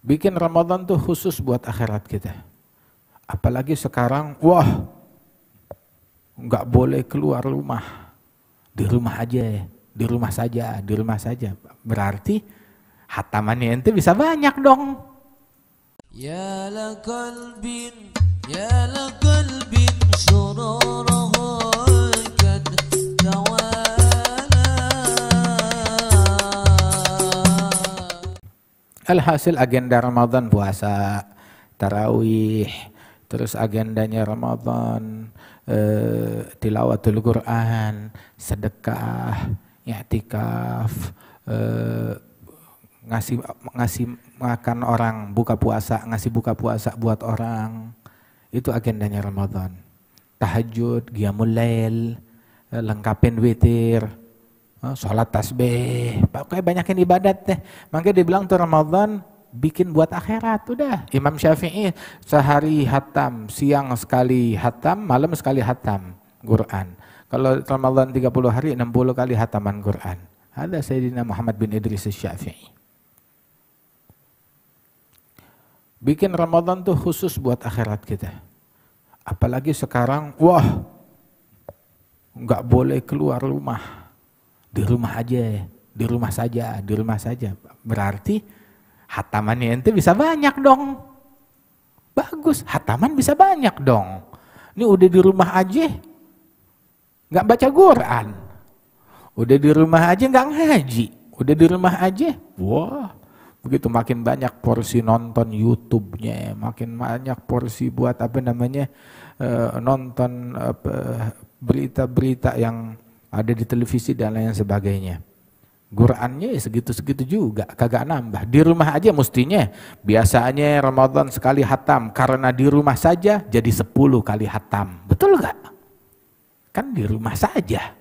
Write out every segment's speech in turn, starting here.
Bikin Ramadan tuh khusus buat akhirat kita. Apalagi sekarang, wah, nggak boleh keluar rumah. Di rumah aja ya, di rumah saja, di rumah saja. Berarti hatamannya ente bisa banyak dong. Ya la kalbin, ya la kalbin Alhasil agenda Ramadan puasa, tarawih, terus agendanya Ramadan, eh, tilawatul Quran, sedekah, i'tikaf, eh, ngasih ngasih makan orang, buka puasa, ngasih buka puasa buat orang. Itu agendanya Ramadan. Tahajud, qiyamul lail, eh, lengkapin witir, Ah, sholat tasbih, pokoknya banyakin ibadat deh. Makanya dibilang tuh Ramadan bikin buat akhirat, udah. Imam Syafi'i sehari hatam, siang sekali hatam, malam sekali hatam Quran. Kalau Ramadan 30 hari, 60 kali hataman Quran. Ada Sayyidina Muhammad bin Idris Syafi'i. Bikin Ramadan tuh khusus buat akhirat kita. Apalagi sekarang, wah, nggak boleh keluar rumah di rumah aja, di rumah saja, di rumah saja. Berarti hatamannya ente bisa banyak dong. Bagus, hataman bisa banyak dong. Ini udah di rumah aja, nggak baca Quran. Udah di rumah aja nggak ngaji. Udah di rumah aja, wah begitu makin banyak porsi nonton YouTube-nya, makin banyak porsi buat apa namanya eh, nonton eh, berita-berita yang ada di televisi dan lain sebagainya. Qurannya ya segitu-segitu juga, kagak nambah. Di rumah aja mestinya. Biasanya Ramadan sekali hatam, karena di rumah saja jadi 10 kali hatam. Betul gak? Kan di rumah saja.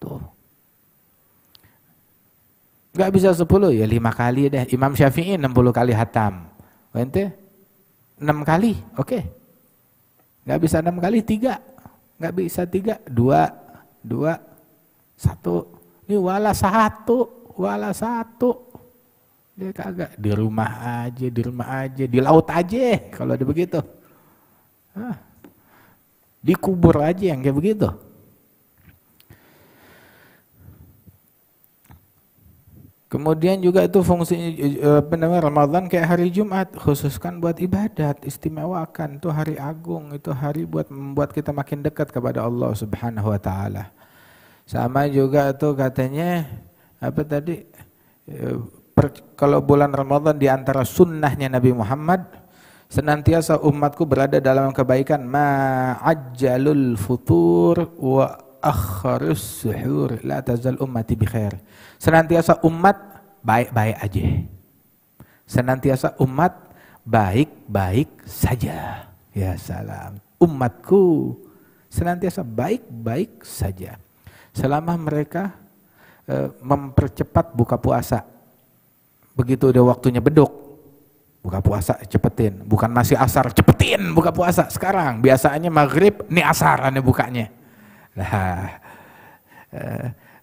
Tuh. Gak bisa 10 ya 5 kali deh. Imam Syafi'i 60 kali hatam. Wente, 6 kali, oke. Okay. Gak bisa 6 kali, 3. Gak bisa 3, 2, dua, satu. Ini wala satu, wala satu. Dia kagak di rumah aja, di rumah aja, di laut aja kalau ada begitu. Hah. kubur aja yang kayak begitu. Kemudian juga itu fungsi eh, apa namanya Ramadan kayak hari Jumat khususkan buat ibadat, istimewakan itu hari agung, itu hari buat membuat kita makin dekat kepada Allah Subhanahu wa taala. Sama juga itu katanya apa tadi eh, per, kalau bulan Ramadan di antara sunnahnya Nabi Muhammad senantiasa umatku berada dalam kebaikan ma'ajjalul futur wa akharus suhur la tazal ummati bi khair. Senantiasa umat baik-baik aja. Senantiasa umat baik-baik saja. Ya salam. Umatku senantiasa baik-baik saja. Selama mereka e, mempercepat buka puasa. Begitu udah waktunya beduk, buka puasa cepetin. Bukan masih asar, cepetin buka puasa sekarang. Biasanya maghrib, ini asar ini bukanya. Nah, e,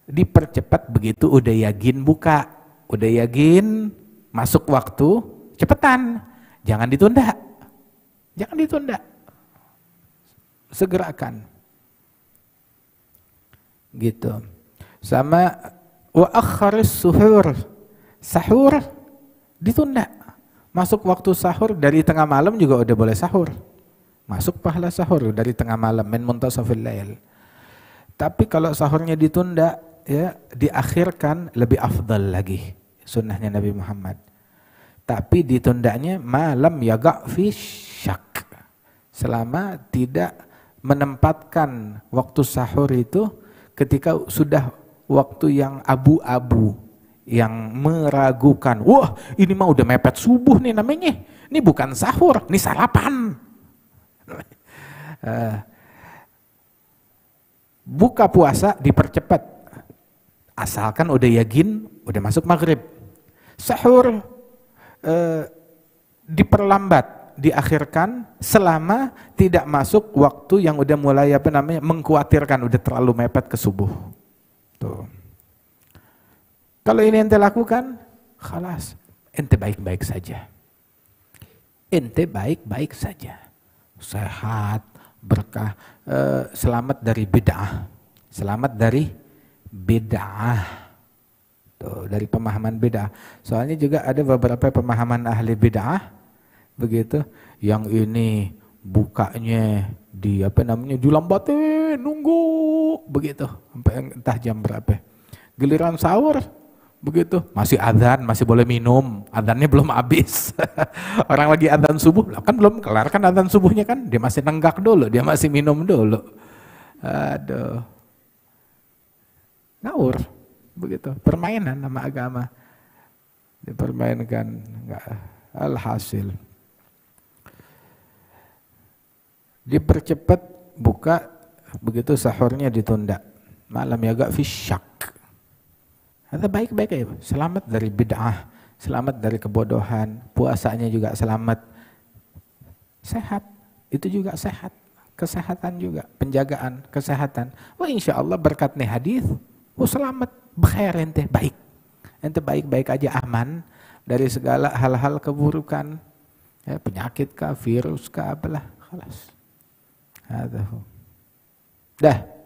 dipercepat begitu udah yakin buka udah yakin masuk waktu, cepetan. Jangan ditunda. Jangan ditunda. Segerakan. Gitu. Sama wa akharis suhur. Sahur ditunda. Masuk waktu sahur dari tengah malam juga udah boleh sahur. Masuk pahala sahur dari tengah malam min muntasafil lail. Tapi kalau sahurnya ditunda ya diakhirkan lebih afdal lagi sunnahnya Nabi Muhammad. Tapi ditundanya malam ya fi syak. Selama tidak menempatkan waktu sahur itu ketika sudah waktu yang abu-abu yang meragukan. Wah, ini mah udah mepet subuh nih namanya. Ini bukan sahur, ini sarapan. Eh, buka puasa dipercepat. Asalkan udah yakin, udah masuk maghrib. Sahur e, diperlambat, diakhirkan selama tidak masuk waktu yang udah mulai apa namanya mengkhawatirkan, udah terlalu mepet ke subuh. Tuh. Kalau ini ente lakukan, khalas, ente baik-baik saja. Ente baik-baik saja. Sehat, berkah, e, selamat dari bid'ah. Selamat dari bid'ah dari pemahaman bid'ah. Soalnya juga ada beberapa pemahaman ahli bid'ah begitu yang ini bukanya di apa namanya julambatin nunggu begitu sampai entah jam berapa. Giliran sahur begitu masih adzan masih boleh minum adzannya belum habis orang lagi adzan subuh lah kan belum kelar kan adzan subuhnya kan dia masih nenggak dulu dia masih minum dulu aduh ngawur begitu permainan nama agama dipermainkan enggak alhasil dipercepat buka begitu sahurnya ditunda malam ya agak fisyak ada baik-baik ya selamat dari bid'ah selamat dari kebodohan puasanya juga selamat sehat itu juga sehat kesehatan juga penjagaan kesehatan wah insyaallah Allah berkat nih hadis Oh selamat, bkhair ente, baik. Ente baik-baik aja aman dari segala hal-hal keburukan. Ya, penyakit kah, virus kah, apalah. Dah.